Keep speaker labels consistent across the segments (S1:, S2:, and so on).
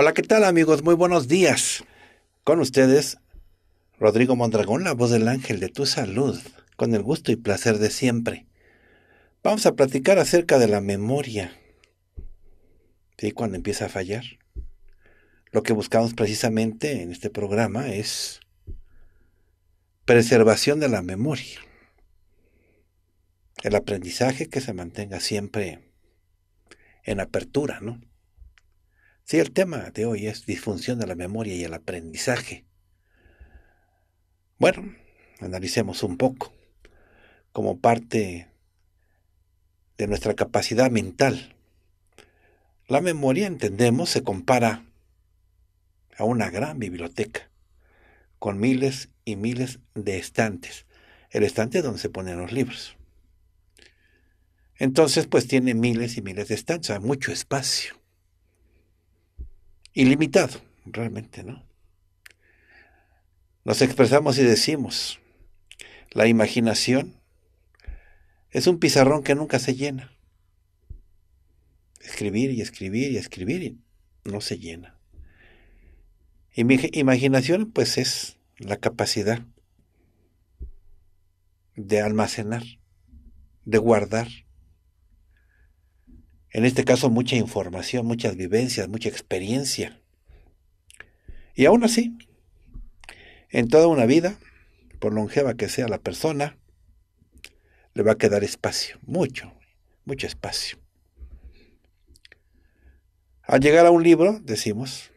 S1: Hola, ¿qué tal amigos? Muy buenos días. Con ustedes, Rodrigo Mondragón, la voz del ángel de tu salud, con el gusto y placer de siempre. Vamos a platicar acerca de la memoria. ¿Sí? Cuando empieza a fallar. Lo que buscamos precisamente en este programa es preservación de la memoria. El aprendizaje que se mantenga siempre en apertura, ¿no? Sí, el tema de hoy es disfunción de la memoria y el aprendizaje. Bueno, analicemos un poco como parte de nuestra capacidad mental. La memoria, entendemos, se compara a una gran biblioteca con miles y miles de estantes. El estante donde se ponen los libros. Entonces, pues tiene miles y miles de estantes, hay mucho espacio ilimitado, realmente, ¿no? Nos expresamos y decimos, la imaginación es un pizarrón que nunca se llena. Escribir y escribir y escribir y no se llena. Y mi imaginación pues es la capacidad de almacenar, de guardar. En este caso mucha información, muchas vivencias, mucha experiencia. Y aún así, en toda una vida, por longeva que sea la persona, le va a quedar espacio, mucho, mucho espacio. Al llegar a un libro, decimos,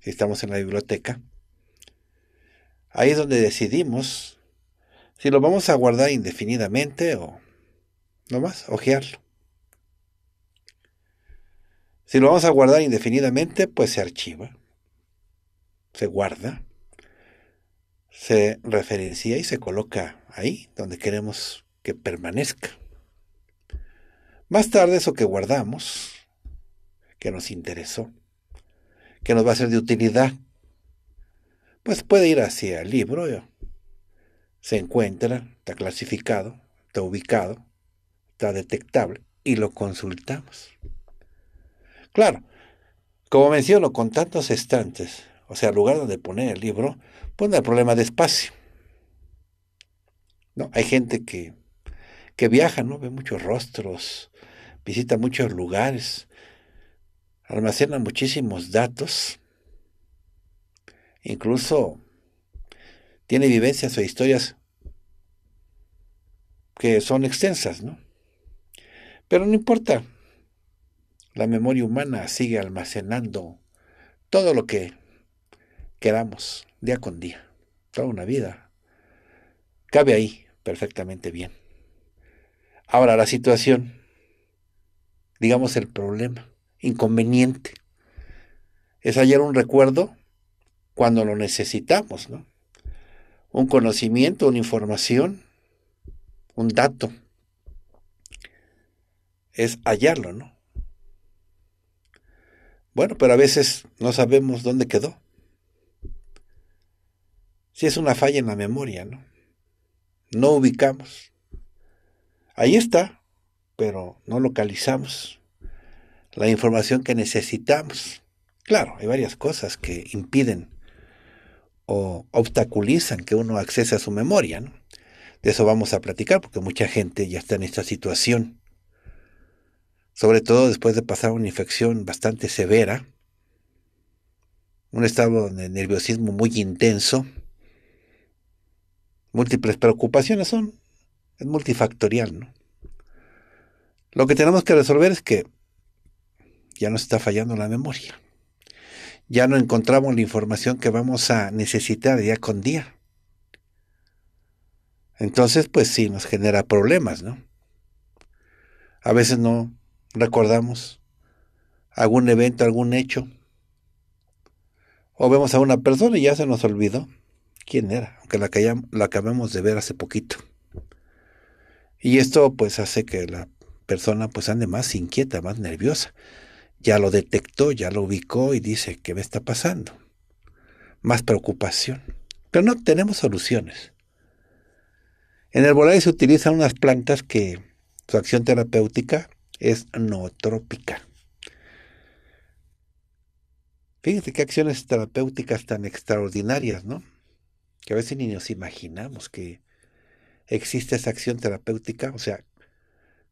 S1: si estamos en la biblioteca, ahí es donde decidimos si lo vamos a guardar indefinidamente o nomás ojearlo. Si lo vamos a guardar indefinidamente, pues se archiva se guarda, se referencia y se coloca ahí donde queremos que permanezca. Más tarde eso que guardamos, que nos interesó, que nos va a ser de utilidad, pues puede ir hacia el libro, eh, se encuentra, está clasificado, está ubicado, está detectable y lo consultamos. Claro, como menciono, con tantos estantes, o sea, lugar donde poner el libro, pone el problema de espacio. ¿No? Hay gente que, viaja, ¿no? Ve muchos rostros, visita muchos lugares, almacena muchísimos datos, incluso tiene vivencias o historias que son extensas, ¿no? Pero no importa, la memoria humana sigue almacenando todo lo que quedamos día con día, toda una vida. Cabe ahí perfectamente bien. Ahora la situación, digamos el problema, inconveniente, es hallar un recuerdo cuando lo necesitamos, ¿no? Un conocimiento, una información, un dato. Es hallarlo, ¿no? Bueno, pero a veces no sabemos dónde quedó si es una falla en la memoria, ¿no? No ubicamos. Ahí está, pero no localizamos la información que necesitamos. Claro, hay varias cosas que impiden o obstaculizan que uno accese a su memoria. ¿no? De eso vamos a platicar porque mucha gente ya está en esta situación. Sobre todo después de pasar una infección bastante severa, un estado de nerviosismo muy intenso, Múltiples preocupaciones son. Es multifactorial, ¿no? Lo que tenemos que resolver es que ya nos está fallando la memoria. Ya no encontramos la información que vamos a necesitar día con día. Entonces, pues sí, nos genera problemas, ¿no? A veces no recordamos algún evento, algún hecho. O vemos a una persona y ya se nos olvidó quién era, aunque la, la acabamos de ver hace poquito. Y esto pues hace que la persona pues ande más inquieta, más nerviosa. Ya lo detectó, ya lo ubicó y dice, ¿qué me está pasando? Más preocupación. Pero no tenemos soluciones. En el volaje se utilizan unas plantas que su acción terapéutica es nootrópica. Fíjense qué acciones terapéuticas tan extraordinarias, ¿no? que a veces ni nos imaginamos que existe esa acción terapéutica. O sea,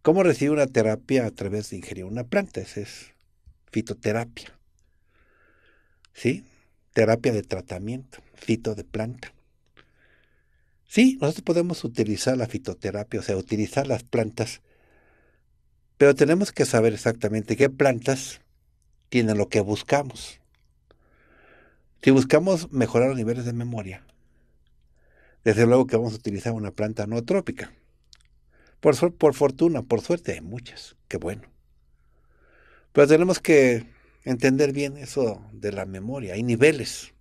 S1: ¿cómo recibir una terapia a través de ingerir una planta? Esa es fitoterapia. ¿Sí? Terapia de tratamiento, fito de planta. Sí, nosotros podemos utilizar la fitoterapia, o sea, utilizar las plantas, pero tenemos que saber exactamente qué plantas tienen lo que buscamos. Si buscamos mejorar los niveles de memoria, desde luego que vamos a utilizar una planta no trópica. Por, por fortuna, por suerte hay muchas. Qué bueno. Pero tenemos que entender bien eso de la memoria. Hay niveles.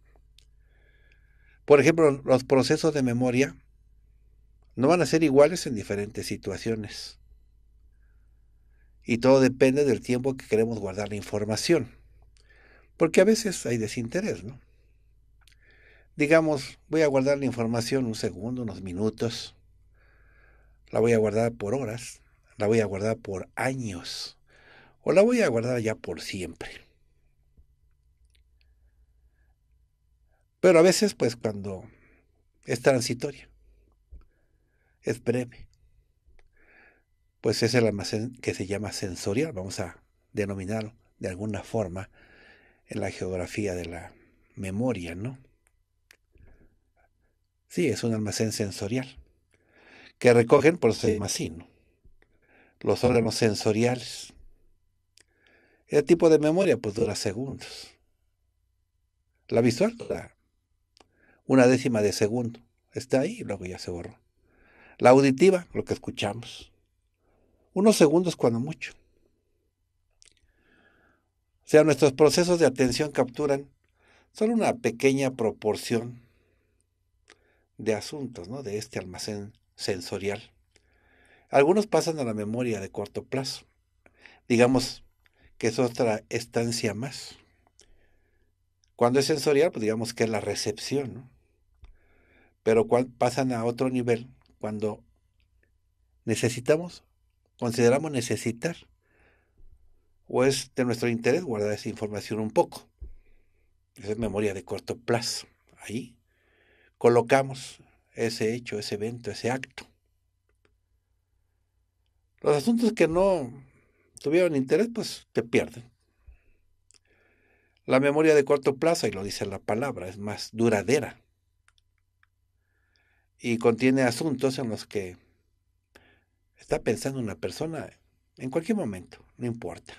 S1: Por ejemplo, los procesos de memoria no van a ser iguales en diferentes situaciones. Y todo depende del tiempo que queremos guardar la información. Porque a veces hay desinterés, ¿no? digamos, voy a guardar la información un segundo, unos minutos, la voy a guardar por horas, la voy a guardar por años, o la voy a guardar ya por siempre. Pero a veces, pues cuando es transitoria, es breve, pues es el almacén que se llama sensorial, vamos a denominarlo de alguna forma en la geografía de la memoria, ¿no? Sí, es un almacén sensorial, que recogen, por eso se los órganos sensoriales. El tipo de memoria pues dura segundos. La visual dura una décima de segundo. Está ahí y luego ya se borra. La auditiva, lo que escuchamos. Unos segundos cuando mucho. O sea, nuestros procesos de atención capturan solo una pequeña proporción de asuntos, ¿no? De este almacén sensorial. Algunos pasan a la memoria de corto plazo. Digamos que es otra estancia más. Cuando es sensorial, pues digamos que es la recepción, ¿no? Pero pasan a otro nivel cuando necesitamos, consideramos necesitar, o es de nuestro interés guardar esa información un poco. Esa es memoria de corto plazo. Ahí colocamos ese hecho, ese evento, ese acto. Los asuntos que no tuvieron interés, pues te pierden. La memoria de corto plazo, y lo dice la palabra, es más duradera. Y contiene asuntos en los que está pensando una persona en cualquier momento, no importa.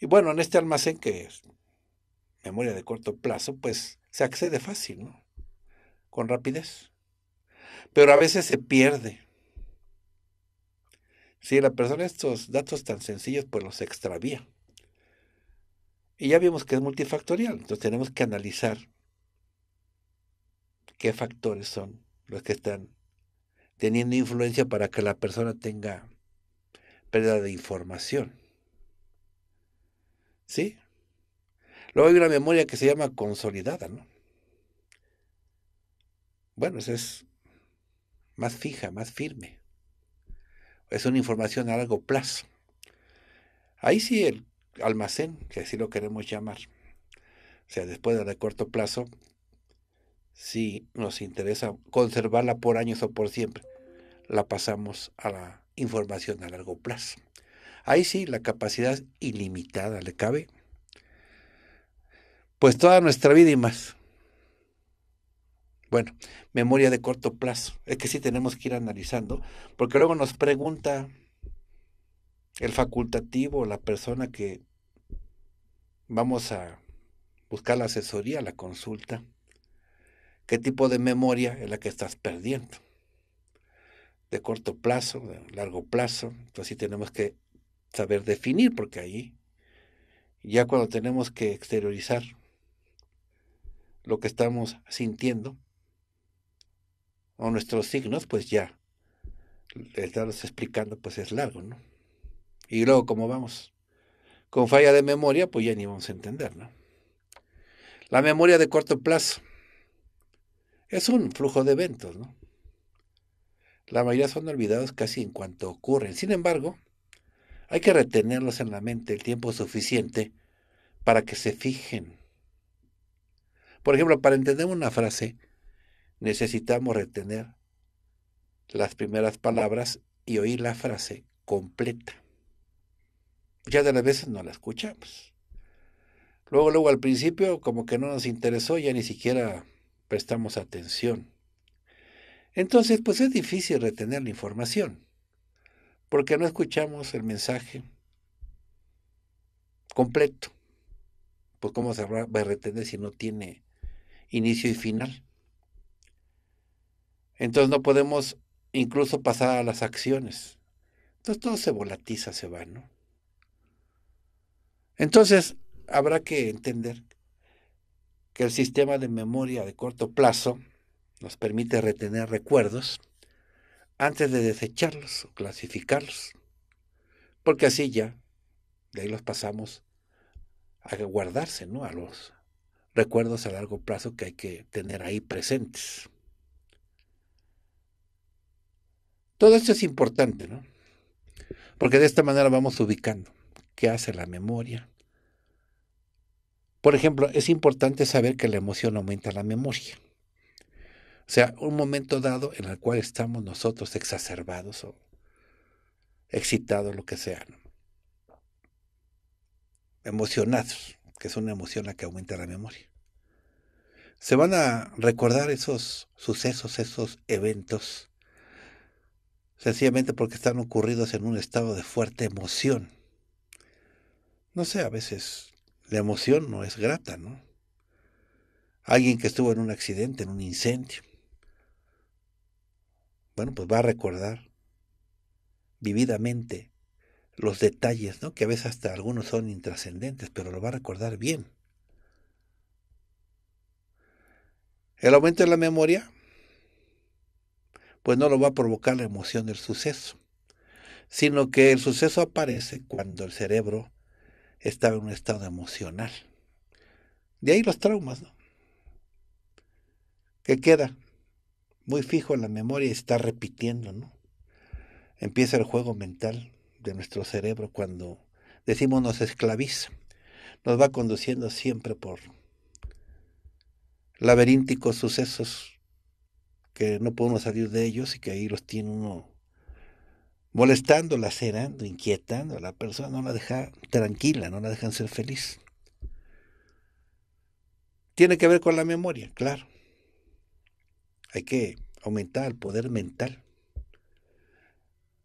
S1: Y bueno, en este almacén que es memoria de corto plazo, pues se accede fácil, ¿no? Con rapidez. Pero a veces se pierde. Si la persona estos datos tan sencillos pues los extravía. Y ya vimos que es multifactorial, entonces tenemos que analizar qué factores son los que están teniendo influencia para que la persona tenga pérdida de información. ¿Sí? Luego hay una memoria que se llama consolidada, ¿no? Bueno, esa es más fija, más firme. Es una información a largo plazo. Ahí sí el almacén, que así lo queremos llamar. O sea, después de corto plazo, si nos interesa conservarla por años o por siempre, la pasamos a la información a largo plazo. Ahí sí, la capacidad ilimitada le cabe pues toda nuestra vida y más. Bueno, memoria de corto plazo, es que sí tenemos que ir analizando, porque luego nos pregunta el facultativo, la persona que vamos a buscar la asesoría, la consulta, qué tipo de memoria es la que estás perdiendo, de corto plazo, de largo plazo, entonces sí tenemos que saber definir, porque ahí ya cuando tenemos que exteriorizar lo que estamos sintiendo o nuestros signos, pues ya estarlos explicando pues es largo, ¿no? Y luego, como vamos? Con falla de memoria, pues ya ni vamos a entender, ¿no? La memoria de corto plazo es un flujo de eventos, ¿no? La mayoría son olvidados casi en cuanto ocurren. Sin embargo, hay que retenerlos en la mente el tiempo suficiente para que se fijen por ejemplo, para entender una frase, necesitamos retener las primeras palabras y oír la frase completa. Ya de las veces no la escuchamos. Luego, luego al principio, como que no nos interesó, ya ni siquiera prestamos atención. Entonces, pues es difícil retener la información, porque no escuchamos el mensaje completo. Pues cómo se va a retener si no tiene inicio y final. Entonces no podemos incluso pasar a las acciones. Entonces todo se volatiza, se va, ¿no? Entonces habrá que entender que el sistema de memoria de corto plazo nos permite retener recuerdos antes de desecharlos o clasificarlos, porque así ya de ahí los pasamos a guardarse, ¿no? A los recuerdos a largo plazo que hay que tener ahí presentes. Todo esto es importante, ¿no? Porque de esta manera vamos ubicando qué hace la memoria. Por ejemplo, es importante saber que la emoción aumenta la memoria. O sea, un momento dado en el cual estamos nosotros exacerbados o excitados, lo que sea. Emocionados que es una emoción la que aumenta la memoria. Se van a recordar esos sucesos, esos eventos, sencillamente porque están ocurridos en un estado de fuerte emoción. No sé, a veces la emoción no es grata, ¿no? Alguien que estuvo en un accidente, en un incendio. Bueno, pues va a recordar vividamente los detalles, ¿no? que a veces hasta algunos son intrascendentes, pero lo va a recordar bien. El aumento de la memoria, pues no lo va a provocar la emoción del suceso, sino que el suceso aparece cuando el cerebro está en un estado emocional. De ahí los traumas, ¿no? Que queda muy fijo en la memoria y está repitiendo, ¿no? Empieza el juego mental de nuestro cerebro cuando decimos nos esclaviza. Nos va conduciendo siempre por laberínticos sucesos que no podemos salir de ellos y que ahí los tiene uno molestando, lacerando, inquietando a la persona, no la deja tranquila, no la dejan ser feliz. Tiene que ver con la memoria, claro. Hay que aumentar el poder mental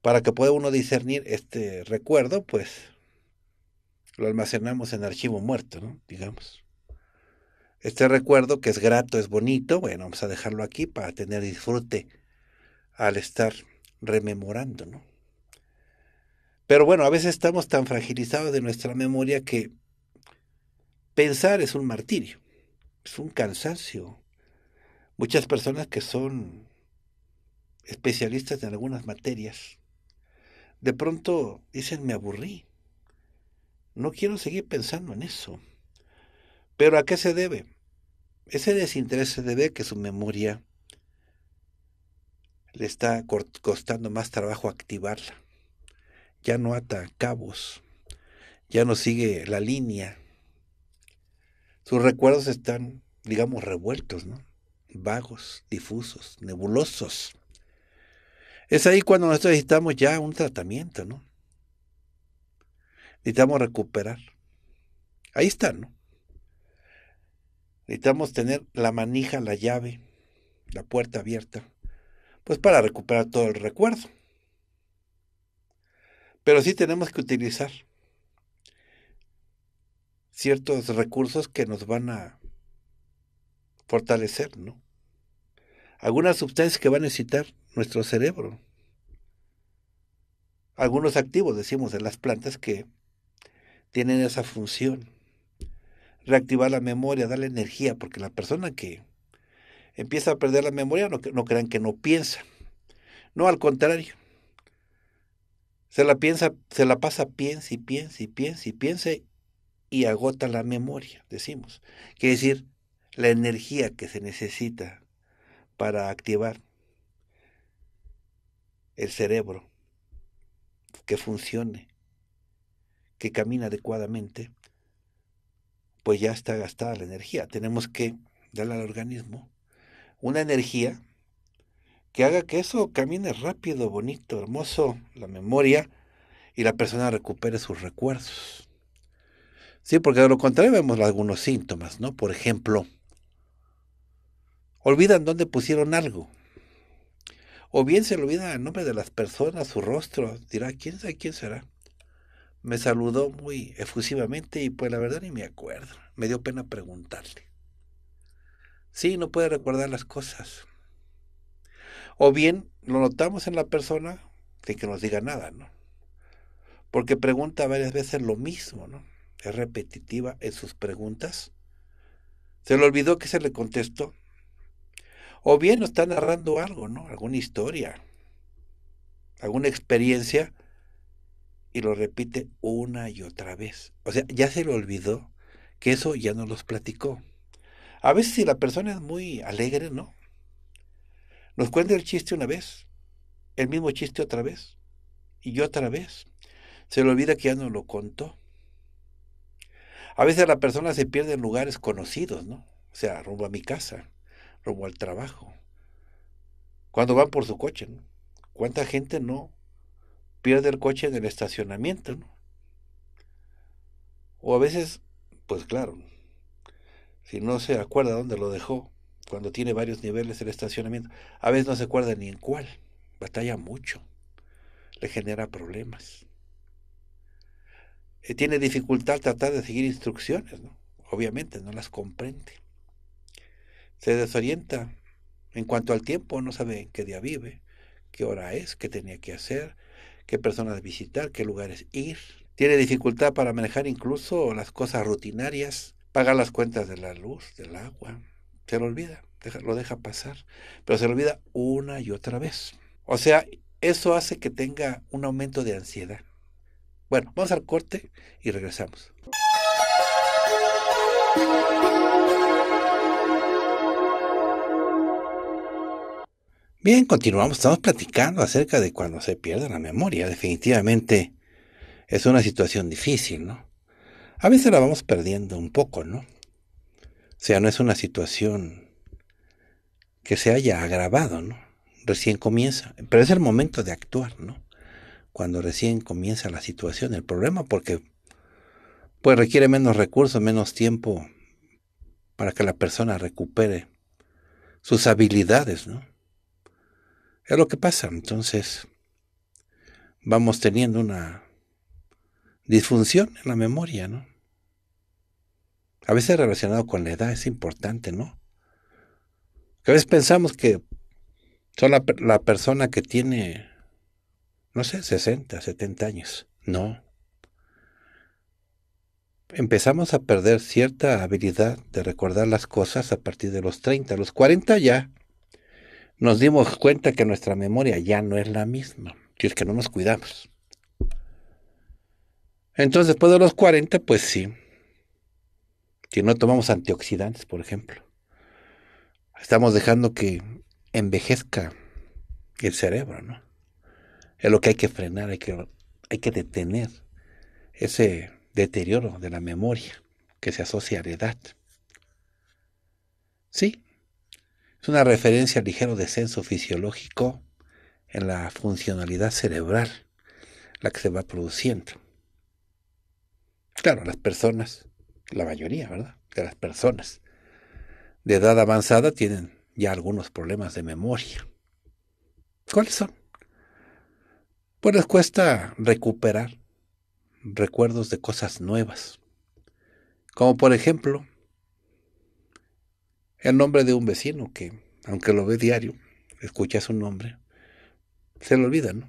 S1: para que pueda uno discernir este recuerdo, pues lo almacenamos en archivo muerto, ¿no? digamos. Este recuerdo que es grato, es bonito, bueno, vamos a dejarlo aquí para tener disfrute al estar rememorando, ¿no? Pero bueno, a veces estamos tan fragilizados de nuestra memoria que pensar es un martirio, es un cansancio. Muchas personas que son especialistas en algunas materias de pronto dicen, me aburrí. No quiero seguir pensando en eso. Pero ¿a qué se debe? Ese desinterés se debe a que su memoria le está costando más trabajo activarla. Ya no ata cabos, ya no sigue la línea. Sus recuerdos están, digamos, revueltos, ¿no? Vagos, difusos, nebulosos. Es ahí cuando nosotros necesitamos ya un tratamiento, ¿no? Necesitamos recuperar. Ahí está, ¿no? Necesitamos tener la manija, la llave, la puerta abierta, pues para recuperar todo el recuerdo. Pero sí tenemos que utilizar ciertos recursos que nos van a fortalecer, ¿no? Algunas sustancias que va a necesitar nuestro cerebro. Algunos activos, decimos, de las plantas que tienen esa función. Reactivar la memoria, darle energía, porque la persona que empieza a perder la memoria no, crean que no piensa. No, al contrario. Se la piensa, se la pasa, piensa y piensa y piensa y piensa y agota la memoria, decimos. Quiere decir, la energía que se necesita para activar el cerebro que funcione, que camine adecuadamente, pues ya está gastada la energía. Tenemos que darle al organismo
S2: una energía
S1: que haga que eso camine rápido, bonito, hermoso, la memoria y la persona recupere sus recuerdos. Sí, porque de lo contrario vemos algunos síntomas, ¿no? Por ejemplo, olvidan dónde pusieron algo. O bien se le olvida el nombre de las personas, su rostro. Dirá, ¿quién sabe quién será? Me saludó muy efusivamente y pues la verdad ni me acuerdo. Me dio pena preguntarle. Sí, no puede recordar las cosas. O bien lo notamos en la persona sin que nos diga nada, ¿no? Porque pregunta varias veces lo mismo, ¿no? Es repetitiva en sus preguntas. Se le olvidó que se le contestó o bien nos está narrando algo, ¿no? Alguna historia, alguna experiencia, y lo repite una y otra vez. O sea, ya se le olvidó que eso ya no los platicó. A veces si la persona es muy alegre, ¿no? Nos cuenta el chiste una vez, el mismo chiste otra vez, y otra vez. Se le olvida que ya no lo contó. A veces la persona se pierde en lugares conocidos, ¿no? O sea, rumbo a mi casa rumbo al trabajo. Cuando van por su coche, ¿no? ¿Cuánta gente no pierde el coche en el estacionamiento, ¿no? O a veces, pues claro, si no se acuerda dónde lo dejó, cuando tiene varios niveles el estacionamiento, a veces no se acuerda ni en cuál, batalla mucho, le genera problemas. Y eh, tiene dificultad tratar de seguir instrucciones, ¿no? obviamente no las comprende se desorienta en cuanto al tiempo, no sabe qué día vive, qué hora es, qué tenía que hacer, qué personas visitar, qué lugares ir. Tiene dificultad para manejar incluso las cosas rutinarias, pagar las cuentas de la luz, del agua. Se lo olvida, lo deja pasar, pero se lo olvida una y otra vez. O sea, eso hace que tenga un aumento de ansiedad. Bueno, vamos al corte y regresamos. Bien, continuamos, estamos platicando acerca de cuando se pierde la memoria. Definitivamente es una situación difícil, ¿no? A veces la vamos perdiendo un poco, ¿no? O sea, no es una situación que se haya agravado, ¿no? Recién comienza, pero es el momento de actuar, ¿no? Cuando recién comienza la situación, el problema, porque pues requiere menos recursos, menos tiempo para que la persona recupere sus habilidades, ¿no? Es lo que pasa. Entonces, vamos teniendo una disfunción en la memoria, ¿no? A veces relacionado con la edad es importante, ¿no? a veces pensamos que son la, persona que tiene, no sé, 60, 70 años. No. Empezamos a perder cierta habilidad de recordar las cosas a partir de los 30. los 40 ya nos dimos cuenta que nuestra memoria ya no es la misma, si es que no nos cuidamos. Entonces, después de los 40, pues sí. Si no tomamos antioxidantes, por ejemplo, estamos dejando que envejezca el cerebro, ¿no? Es lo que hay que frenar, hay que, hay que detener ese deterioro de la memoria que se asocia a la edad. Sí, es una referencia al ligero descenso fisiológico en la funcionalidad cerebral, la que se va produciendo. Claro, las personas, la mayoría, ¿verdad? De las personas de edad avanzada tienen ya algunos problemas de memoria. ¿Cuáles son? Pues les cuesta recuperar recuerdos de cosas nuevas, como por ejemplo el nombre de un vecino que, aunque lo ve diario, escucha su nombre, se lo olvida, ¿no?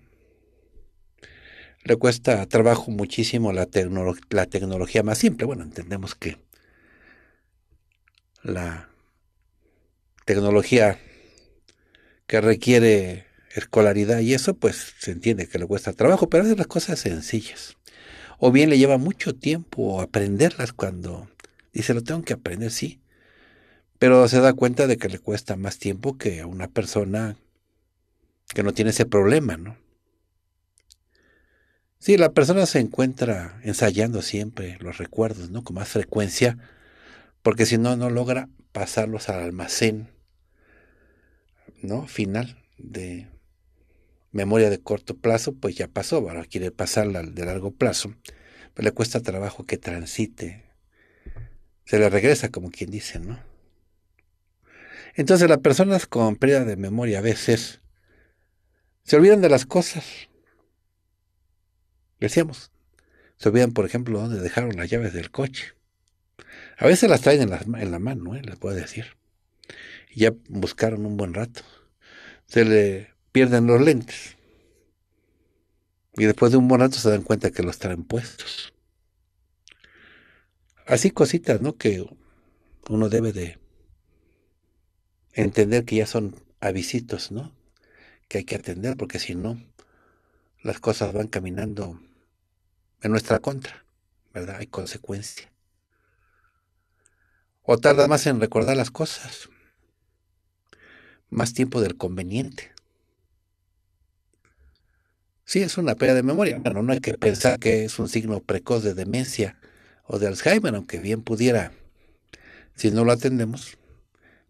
S1: Le cuesta trabajo muchísimo la, la tecnología más simple. Bueno, entendemos que la tecnología que requiere escolaridad y eso, pues se entiende que le cuesta trabajo, pero hace las cosas sencillas. O bien le lleva mucho tiempo aprenderlas cuando dice, lo tengo que aprender, sí pero se da cuenta de que le cuesta más tiempo que a una persona que no tiene ese problema, ¿no? Sí, la persona se encuentra ensayando siempre los recuerdos, ¿no? Con más frecuencia, porque si no, no logra pasarlos al almacén, ¿no? Final de memoria de corto plazo, pues ya pasó, ahora quiere pasarla de largo plazo, pero pues le cuesta trabajo que transite. Se le regresa, como quien dice, ¿no? Entonces las personas con pérdida de memoria a veces se olvidan de las cosas. Decíamos, se olvidan, por ejemplo, dónde dejaron las llaves del coche. A veces las traen en la, mano, ¿eh? les puedo decir. Y ya buscaron un buen rato. Se le pierden los lentes. Y después de un buen rato se dan cuenta que los traen puestos. Así cositas, ¿no? Que uno debe de entender que ya son avisitos, ¿no? Que hay que atender, porque si no, las cosas van caminando en nuestra contra, ¿verdad? Hay consecuencia. O tarda más en recordar las cosas, más tiempo del conveniente. Sí, es una pérdida de memoria. Bueno, no hay que pensar que es un signo precoz de demencia o de Alzheimer, aunque bien pudiera, si no lo atendemos,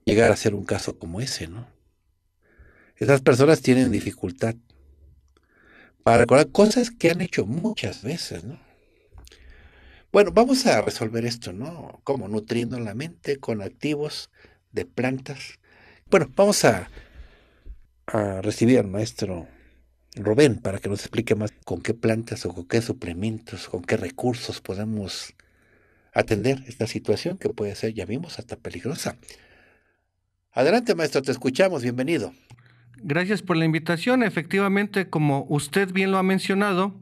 S1: llegar a ser un caso como ese, ¿no? Esas personas tienen dificultad para recordar cosas que han hecho muchas veces, ¿no? Bueno, vamos a resolver esto, ¿no? Como nutriendo la mente con activos de plantas. Bueno, vamos a, a recibir al maestro Rubén para que nos explique más con qué plantas o con qué suplementos, con qué recursos podemos atender esta situación que puede ser, ya vimos, hasta peligrosa. Adelante, maestro, te escuchamos, bienvenido.
S2: Gracias por la invitación. Efectivamente, como usted bien lo ha mencionado,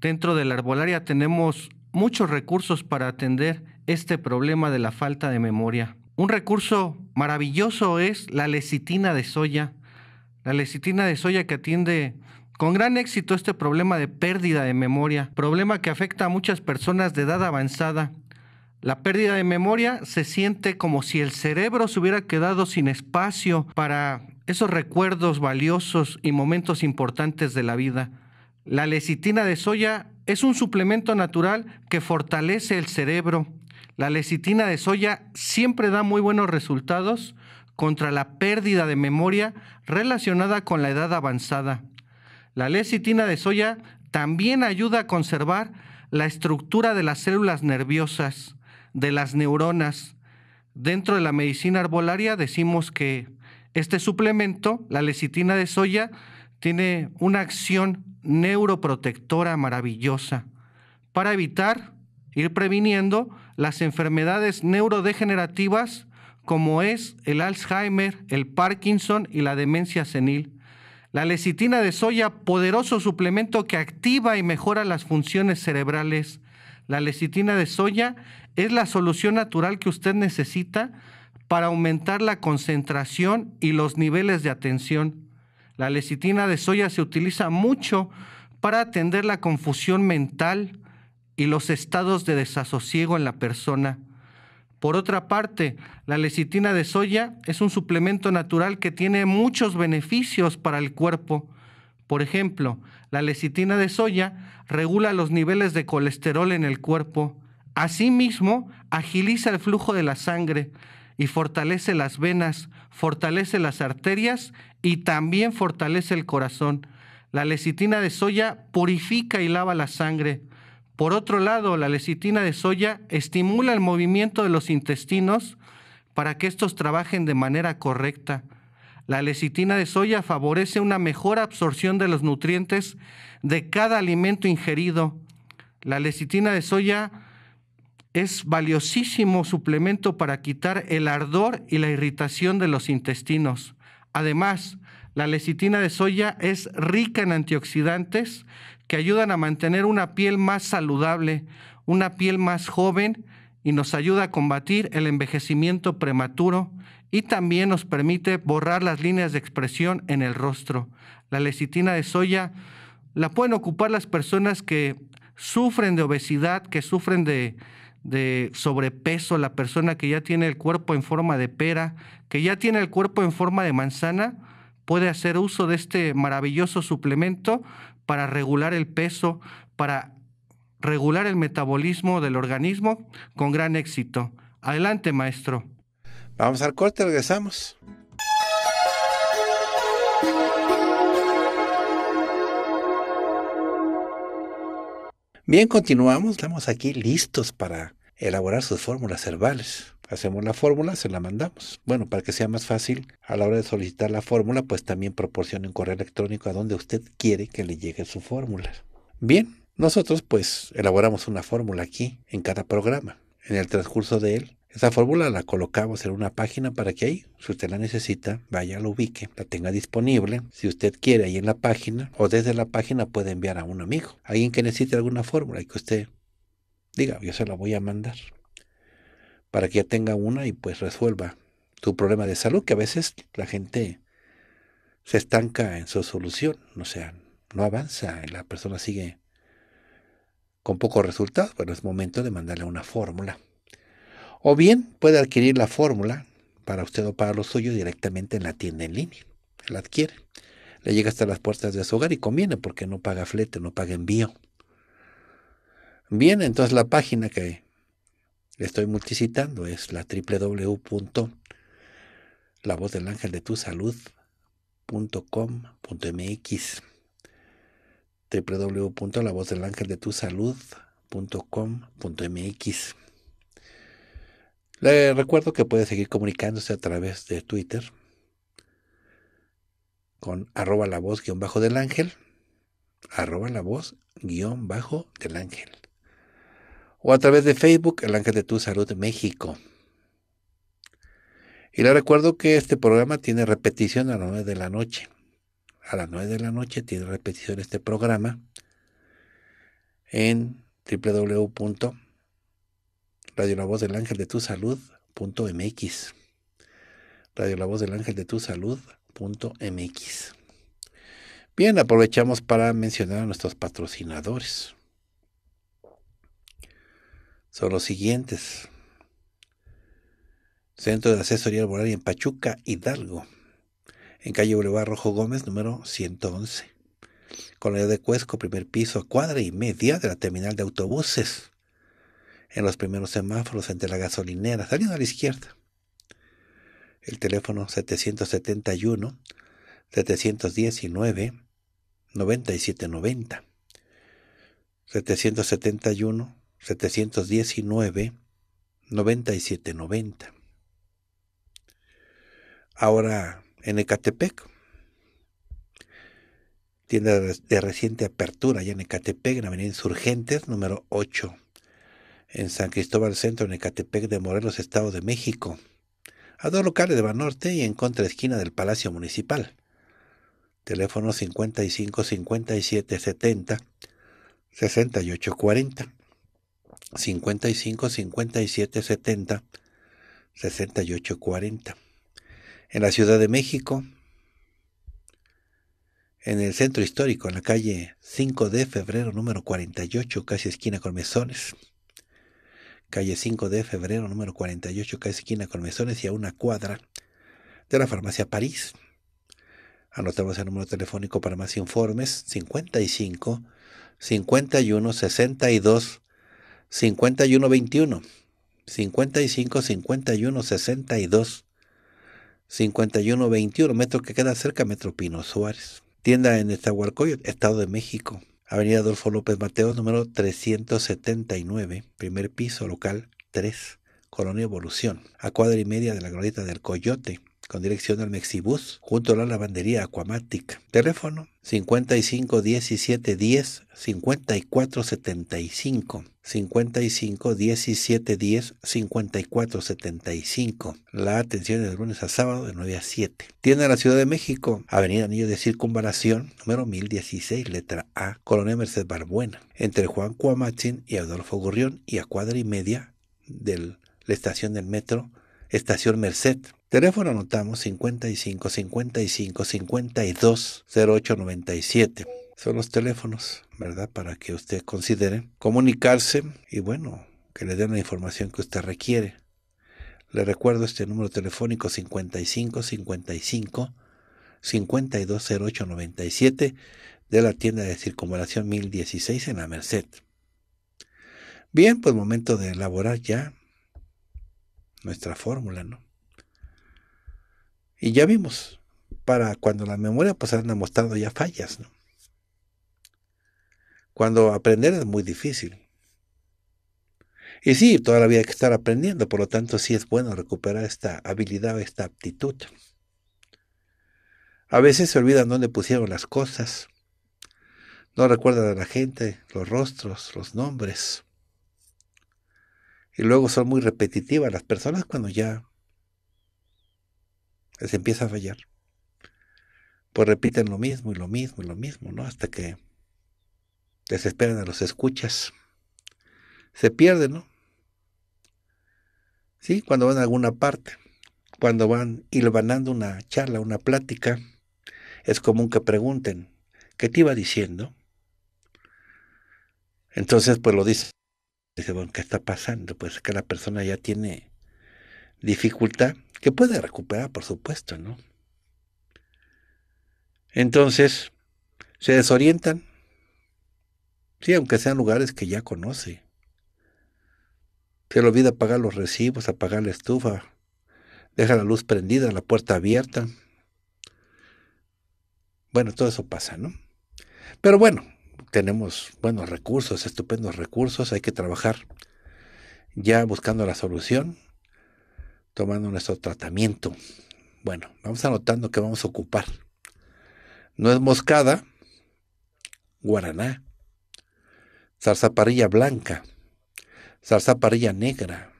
S2: dentro de la arbolaria tenemos muchos recursos para atender este problema de la falta de memoria. Un recurso maravilloso es la lecitina de soya. La lecitina de soya que atiende con gran éxito este problema de pérdida de memoria, problema que afecta a muchas personas de edad avanzada la pérdida de memoria se siente como si el cerebro se hubiera quedado sin espacio para esos recuerdos valiosos y momentos importantes de la vida. La lecitina de soya es un suplemento natural que fortalece el cerebro. La lecitina de soya siempre da muy buenos resultados contra la pérdida de memoria relacionada con la edad avanzada. La lecitina de soya también ayuda a conservar la estructura de las células nerviosas de las neuronas. Dentro de la medicina arbolaria decimos que este suplemento, la lecitina de soya, tiene una acción neuroprotectora maravillosa para evitar, ir previniendo las enfermedades neurodegenerativas como es el Alzheimer, el Parkinson y la demencia senil. La lecitina de soya, poderoso suplemento que activa y mejora las funciones cerebrales. La lecitina de soya es la solución natural que usted necesita para aumentar la concentración y los niveles de atención. La lecitina de soya se utiliza mucho para atender la confusión mental y los estados de desasosiego en la persona. Por otra parte, la lecitina de soya es un suplemento natural que tiene muchos beneficios para el cuerpo. Por ejemplo, la lecitina de soya regula los niveles de colesterol en el cuerpo, Asimismo, agiliza el flujo de la sangre y fortalece las venas, fortalece las arterias y también fortalece el corazón. La lecitina de soya purifica y lava la sangre. Por otro lado, la lecitina de soya estimula el movimiento de los intestinos para que estos trabajen de manera correcta. La lecitina de soya favorece una mejor absorción de los nutrientes de cada alimento ingerido. La lecitina de soya es valiosísimo suplemento para quitar el ardor y la irritación de los intestinos. Además, la lecitina de soya es rica en antioxidantes que ayudan a mantener una piel más saludable, una piel más joven y nos ayuda a combatir el envejecimiento prematuro y también nos permite borrar las líneas de expresión en el rostro. La lecitina de soya la pueden ocupar las personas que sufren de obesidad, que sufren de de sobrepeso, la persona que ya tiene el cuerpo en forma de pera, que ya tiene el cuerpo en forma de manzana, puede hacer uso de este maravilloso suplemento para regular el peso, para regular el metabolismo del organismo con gran éxito. Adelante, maestro.
S1: Vamos al corte, regresamos. Bien, continuamos, estamos aquí listos para elaborar sus fórmulas herbales. Hacemos la fórmula, se la mandamos. Bueno, para que sea más fácil a la hora de solicitar la fórmula, pues también proporcione un correo electrónico a donde usted quiere que le llegue su fórmula. Bien, nosotros pues elaboramos una fórmula aquí en cada programa. En el transcurso de él, esa fórmula la colocamos en una página para que ahí, si usted la necesita, vaya, la ubique, la tenga disponible. Si usted quiere ahí en la página o desde la página puede enviar a un amigo, alguien que necesite alguna fórmula y que usted Diga, yo se la voy a mandar para que ya tenga una y pues resuelva su problema de salud, que a veces la gente se estanca en su solución, o sea, no avanza, la persona sigue con pocos resultados, bueno, es momento de mandarle una fórmula. O bien puede adquirir la fórmula para usted o para los suyos directamente en la tienda en línea. La adquiere. Le llega hasta las puertas de su hogar y conviene porque no paga flete, no paga envío. Bien, entonces la página que estoy multicitando es la www.lavozdelangeldetusalud.com.mx www.lavozdelangeldetusalud.com.mx Le recuerdo que puede seguir comunicándose a través de Twitter con arroba la voz guión arroba la voz guión bajo del ángel o a través de Facebook, El Ángel de Tu Salud México. Y le recuerdo que este programa tiene repetición a las 9 de la noche. A las 9 de la noche tiene repetición este programa en del Ángel de Tu Salud.mx Bien, aprovechamos para mencionar a nuestros patrocinadores son los siguientes. Centro de Asesoría Laboral en Pachuca, Hidalgo, en calle Boulevard Rojo Gómez, número 111. Colonia de Cuesco, primer piso, cuadra y media de la terminal de autobuses. En los primeros semáforos entre la gasolinera, saliendo a la izquierda. El teléfono 771 719 9790. 771 719 9790. Ahora en Ecatepec, tienda de reciente apertura allá en Ecatepec, en Avenida Insurgentes, número 8, en San Cristóbal Centro, en Ecatepec de Morelos, Estado de México, a dos locales de Banorte y en contra esquina del Palacio Municipal. Teléfono 55 57 70 68 40. 55 57 70 68 40. En la Ciudad de México, en el centro histórico, en la calle 5 de febrero número 48, casi esquina con Mesones. Calle 5 de febrero número 48, casi esquina con Mesones y a una cuadra de la farmacia París. Anotamos el número telefónico para más informes 55 51 62 5121, 55, 51, 62, 51, 21, metro que queda cerca, Metro Pino Suárez. Tienda en Estahualcoyot, Estado de México. Avenida Adolfo López Mateos, número 379, primer piso, local 3, Colonia Evolución, a cuadra y media de la glorieta del Coyote con dirección al Mexibus, junto a la lavandería Aquamatic. Teléfono 55 17 10 54 75. 55 17 10 54 75. La atención es de lunes a sábado de 9 a 7. Tienda la Ciudad de México, Avenida Anillo de Circunvalación, número 1016, letra A, Colonia Merced Barbuena, entre Juan Cuamachin y Adolfo Gurrión, y a cuadra y media de la estación del metro, Estación Merced. Teléfono anotamos 55 55 52 97. Son los teléfonos, ¿verdad? Para que usted considere comunicarse y bueno, que le den la información que usted requiere. Le recuerdo este número telefónico 55 55 52 97 de la tienda de circunvalación 1016 en la Merced. Bien, pues momento de elaborar ya nuestra fórmula, ¿no? Y ya vimos, para cuando la memoria pues anda mostrando ya fallas, Cuando aprender es muy difícil. Y sí, toda la vida hay que estar aprendiendo, por lo tanto sí es bueno recuperar esta habilidad, esta aptitud. A veces se olvidan dónde pusieron las cosas, no recuerdan a la gente, los rostros, los nombres. Y luego son muy repetitivas las personas cuando ya se empieza a fallar. Pues repiten lo mismo y lo mismo y lo mismo, ¿no? Hasta que desesperan a los escuchas. Se pierden, ¿no? Sí, cuando van a alguna parte, cuando van y van dando una charla, una plática, es común que pregunten, ¿qué te iba diciendo? Entonces, pues lo dice, dice, bueno, ¿qué está pasando? Pues que la persona ya tiene dificultad que puede recuperar, por supuesto, ¿no? Entonces, se desorientan, sí, aunque sean lugares que ya conoce. Se le olvida apagar los recibos, apagar la estufa, deja la luz prendida, la puerta abierta. Bueno, todo eso pasa, ¿no? Pero bueno, tenemos buenos recursos, estupendos recursos, hay que trabajar ya buscando la solución tomando nuestro tratamiento. Bueno, vamos anotando que vamos a ocupar. No es moscada, guaraná, parrilla blanca, parrilla negra,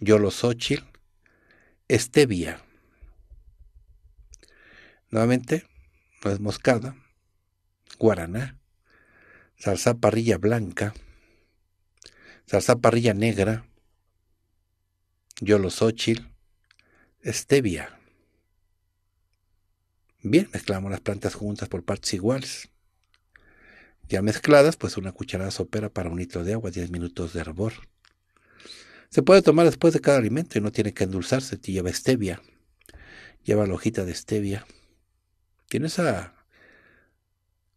S1: yolosóchil, stevia. Nuevamente, es moscada, guaraná, parrilla blanca, parrilla negra, Yolosóchil. stevia. Bien, mezclamos las plantas juntas por partes iguales. Ya mezcladas, pues una cucharada sopera para un litro de agua, 10 minutos de hervor. Se puede tomar después de cada alimento y no tiene que endulzarse. Te lleva stevia, lleva la hojita de stevia. Tiene esa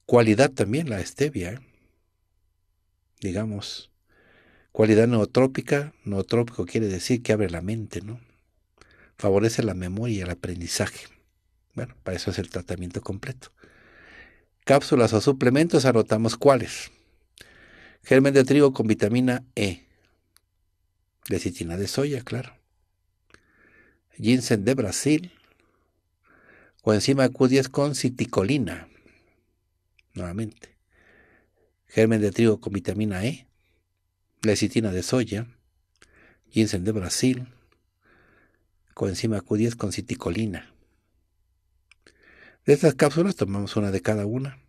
S1: cualidad también la stevia, ¿eh? digamos. Cualidad neotrópica, neotrópico quiere decir que abre la mente, ¿no? Favorece la memoria y el aprendizaje. Bueno, para eso es el tratamiento completo. Cápsulas o suplementos, anotamos cuáles. Germen de trigo con vitamina E. Lecitina de soya, claro. Ginseng de Brasil. O enzima Q10 con citicolina. Nuevamente. Germen de trigo con vitamina E lecitina de soya, ginseng de Brasil, coenzima Q10 con citicolina. De estas cápsulas tomamos una de cada una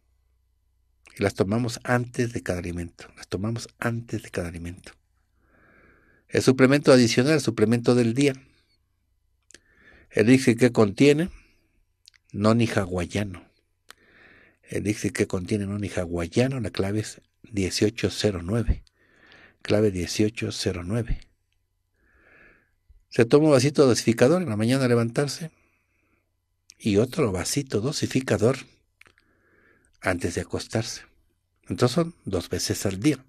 S1: y las tomamos antes de cada alimento. Las tomamos antes de cada alimento. El suplemento adicional, el suplemento del día. El elixir que contiene noni hawaiano. El elixir que contiene noni hawaiano, la clave es 1809 clave 1809. Se toma un vasito dosificador en la mañana a levantarse y otro vasito dosificador antes de acostarse. Entonces son dos veces al día.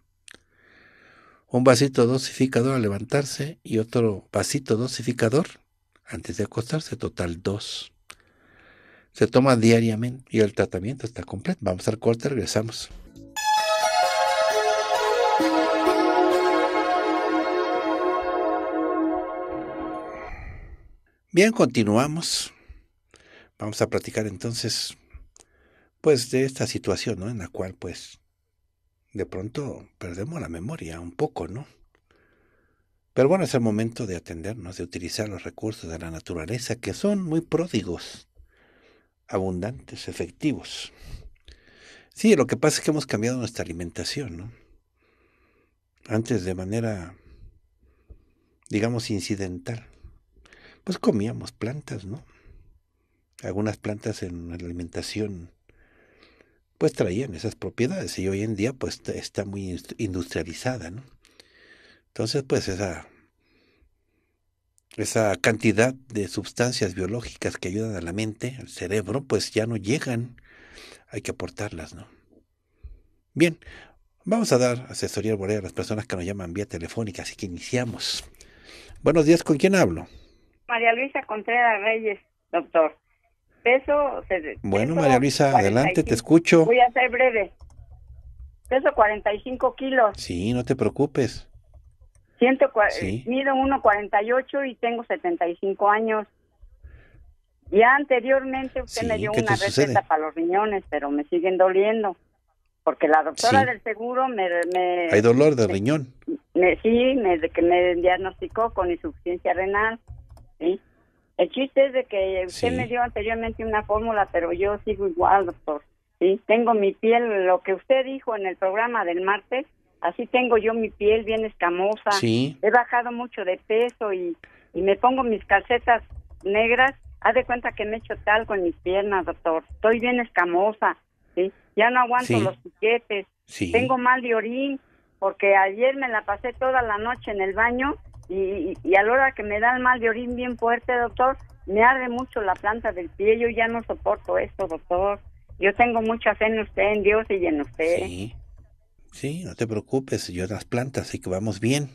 S1: Un vasito dosificador al levantarse y otro vasito dosificador antes de acostarse, total dos. Se toma diariamente y el tratamiento está completo. Vamos al corte, regresamos. Bien, continuamos. Vamos a platicar entonces, pues, de esta situación, ¿no? En la cual, pues, de pronto perdemos la memoria un poco, ¿no? Pero bueno, es el momento de atendernos, de utilizar los recursos de la naturaleza, que son muy pródigos, abundantes, efectivos. Sí, lo que pasa es que hemos cambiado nuestra alimentación, ¿no? Antes de manera, digamos, incidental pues comíamos plantas, ¿no? Algunas plantas en la alimentación pues traían esas propiedades y hoy en día pues está muy industrializada, ¿no? Entonces pues esa esa cantidad de sustancias biológicas que ayudan a la mente, al cerebro, pues ya no llegan. Hay que aportarlas, ¿no? Bien, vamos a dar asesoría al a las personas que nos llaman vía telefónica, así que iniciamos. Buenos días, ¿con quién hablo?
S3: María Luisa Contreras Reyes, doctor. Peso.
S1: Bueno, María Luisa, adelante, te escucho. Voy
S3: a ser breve. Peso 45 kilos.
S1: Sí, no te preocupes.
S3: Ciento Mido 1,48 y tengo 75 años. Ya anteriormente usted me dio una receta para los riñones, pero me siguen doliendo. Porque la doctora del seguro me, Hay dolor de riñón. sí, que me diagnosticó con insuficiencia renal. ¿sí? El chiste es de que usted me dio anteriormente una fórmula, pero yo sigo igual, doctor. ¿sí? Tengo mi piel, lo que usted dijo en el programa del martes, así tengo yo mi piel bien escamosa. He bajado mucho de peso y, me pongo mis calcetas negras. Haz de cuenta que me hecho tal con mis piernas, doctor. Estoy bien escamosa. ¿sí? Ya no aguanto los piquetes. Tengo mal de orín porque ayer me la pasé toda la noche en el baño y, y a la hora que me da el mal de orín bien fuerte, doctor, me arde mucho la planta del pie, yo ya no soporto esto, doctor. Yo tengo mucha fe en usted, en Dios y en usted.
S1: Sí, no te preocupes, yo las plantas, así que vamos bien.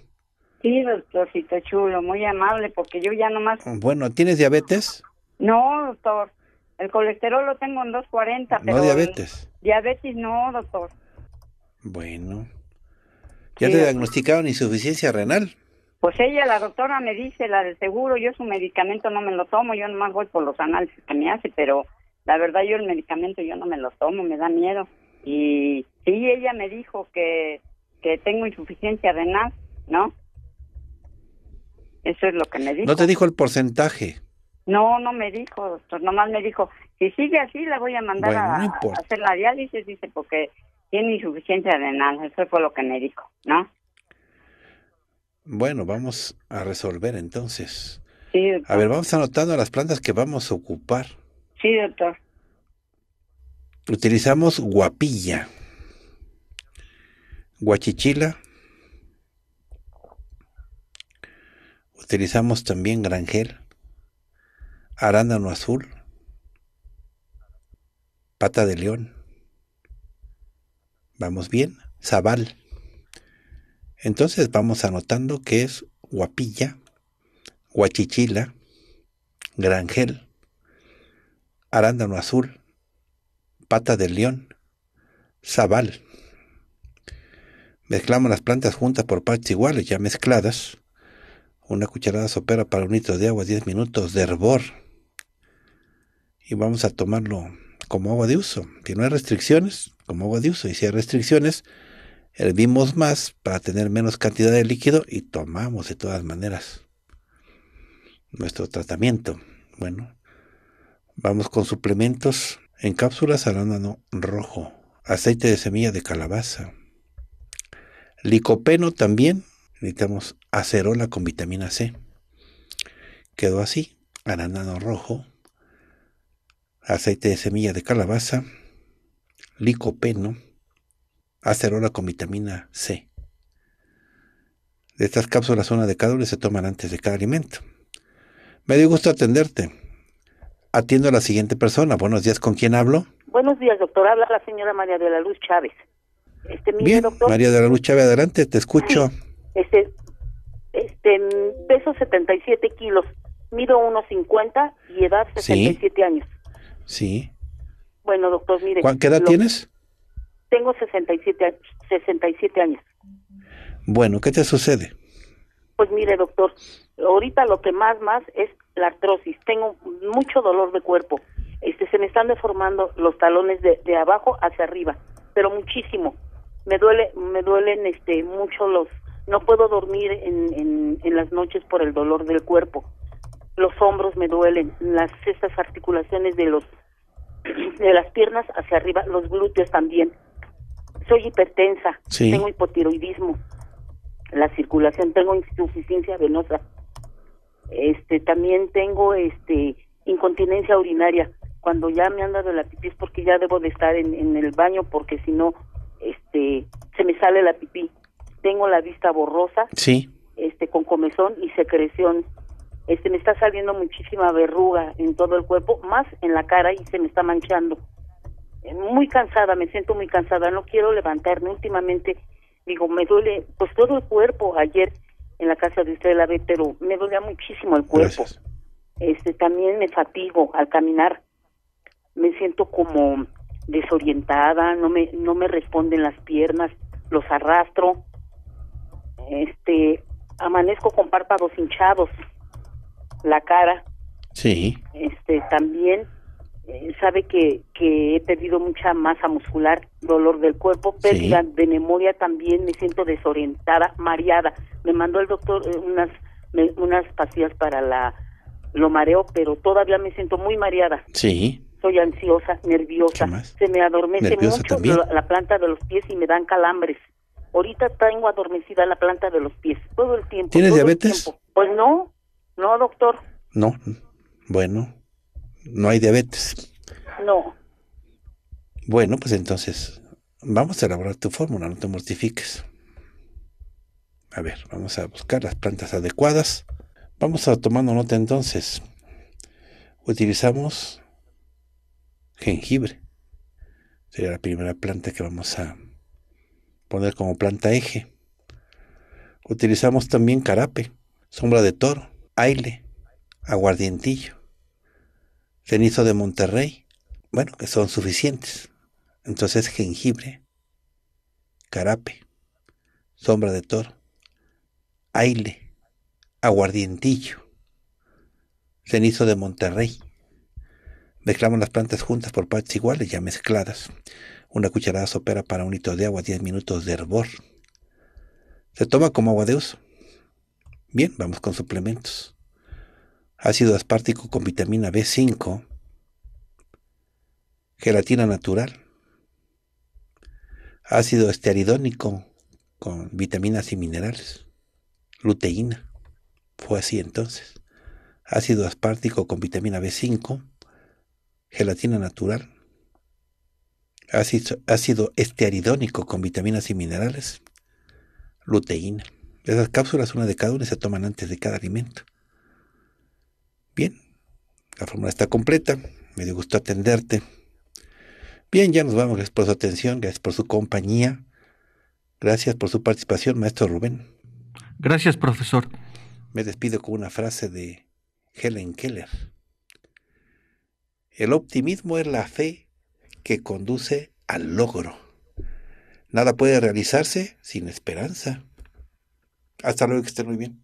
S3: Sí, doctorcito chulo, muy amable, porque yo ya nomás...
S1: Bueno, ¿tienes diabetes?
S3: No, doctor. El colesterol lo tengo en 240, pero... ¿No diabetes? Diabetes no, doctor.
S1: Bueno. ¿Ya te diagnosticaron insuficiencia renal?
S3: Pues ella, la doctora, me dice, la del seguro, yo su medicamento no me lo tomo, yo nomás voy por los análisis que me hace, pero la verdad yo el medicamento yo no me lo tomo, me da miedo. Y sí, ella me dijo que, que tengo insuficiencia renal, ¿no? Eso es lo que me dijo. ¿No te dijo el
S1: porcentaje?
S3: No, no me dijo, doctor, nomás me dijo, si sigue así la voy a mandar a, a hacer la diálisis, dice, porque tiene insuficiencia renal, eso fue lo que me dijo, ¿no?
S1: Bueno, vamos a resolver entonces. A ver, vamos anotando las plantas que vamos a ocupar. Sí, doctor. Utilizamos guapilla, guachichila. Utilizamos también granjel, arándano azul, pata de león. ¿Vamos bien? Zabal. Entonces vamos anotando que es Guapilla, Guachichila, Granjel, Arándano Azul, Pata de León, Zabal. Mezclamos las plantas juntas por partes iguales, ya mezcladas. Una cucharada sopera para un litro de agua, 10 minutos de hervor. Y vamos a tomarlo como agua de uso. Si no hay restricciones, como agua de uso. Y si hay restricciones, hervimos más para tener menos cantidad de líquido y tomamos de todas maneras nuestro tratamiento. Bueno, vamos con suplementos en cápsulas arándano rojo, aceite de semilla de calabaza, licopeno también, necesitamos acerola con vitamina C. Quedó así, arándano rojo, aceite de semilla de calabaza, licopeno, acerola con vitamina C. De estas cápsulas, una de cada una se toman antes de cada alimento. Me dio gusto atenderte. Atiendo a la siguiente persona. Buenos días, ¿con quién hablo?
S4: Buenos días, doctor. Habla la señora María de la Luz Chávez. Este, Bien, doctor, María
S1: de la Luz Chávez, adelante, te escucho.
S4: Este, este, peso 77 kilos, mido 1,50 y edad 67 años. Sí. Bueno, doctor, mire. ¿Qué edad tienes? Tengo 67, 67 años.
S1: Bueno, ¿qué te sucede?
S4: Pues mire, doctor, ahorita lo que más, más es la artrosis. Tengo mucho dolor de cuerpo. Este, se me están deformando los talones de, de abajo hacia arriba, pero muchísimo. Me duele, me duelen este, mucho los... No puedo dormir en, las noches por el dolor del cuerpo. Los hombros me duelen, las estas articulaciones de los de las piernas hacia arriba, los glúteos también soy hipertensa, tengo hipotiroidismo, la circulación, tengo insuficiencia venosa, este, también tengo este incontinencia urinaria. Cuando ya me han dado la pipí es porque ya debo de estar en, el baño porque si no, este, se me sale la pipí. Tengo la vista borrosa, este, con comezón y secreción. Este, me está saliendo muchísima verruga en todo el cuerpo, más en la cara y se me está manchando muy cansada, me siento muy cansada, no quiero levantarme. Últimamente, digo, me duele pues todo el cuerpo. Ayer en la casa de usted la ve, pero me duele muchísimo el cuerpo. Este, también me fatigo al caminar. Me siento como desorientada, no me no me responden las piernas, los arrastro. Este, amanezco con párpados hinchados, la cara. Sí. Este, también eh, sabe que, que he perdido mucha masa muscular, dolor del cuerpo, pérdida de memoria también, me siento desorientada, mareada. Me mandó el doctor eh, unas, unas pastillas para la lo mareo, pero todavía me siento muy mareada. Sí. Soy ansiosa, nerviosa, se me adormece mucho la planta de los pies y me dan calambres. Ahorita tengo adormecida la planta de los pies todo el tiempo.
S1: ¿Tienes diabetes?
S4: Pues no, no, doctor.
S1: No, bueno no hay diabetes. No. Bueno, pues entonces, vamos a elaborar tu fórmula, no te mortifiques. A ver, vamos a buscar las plantas adecuadas. Vamos a tomando nota entonces. Utilizamos jengibre. Sería la primera planta que vamos a poner como planta eje. Utilizamos también carape, sombra de toro, aile, aguardientillo, cenizo de Monterrey, bueno, que son suficientes. Entonces jengibre, carape, sombra de toro, aile, aguardientillo, cenizo de Monterrey. Mezclamos las plantas juntas por partes iguales, ya mezcladas. Una cucharada sopera para un litro de agua, 10 minutos de hervor. Se toma como agua de uso. Bien, vamos con suplementos ácido aspartico con vitamina B5, gelatina natural, ácido estearidónico con vitaminas y minerales, luteína, fue así entonces, ácido aspartico con vitamina B5, gelatina natural, ácido, ácido estearidónico con vitaminas y minerales, luteína. Esas cápsulas, una de cada una, se toman antes de cada alimento. Bien, la fórmula está completa. Me dio gusto atenderte. Bien, ya nos vamos. Gracias por su atención, gracias por su compañía. Gracias por su participación, maestro Rubén.
S2: Gracias, profesor. Me despido
S1: con una frase de Helen Keller. El optimismo es la fe que conduce al logro. Nada puede realizarse sin esperanza. Hasta luego, que estén muy bien.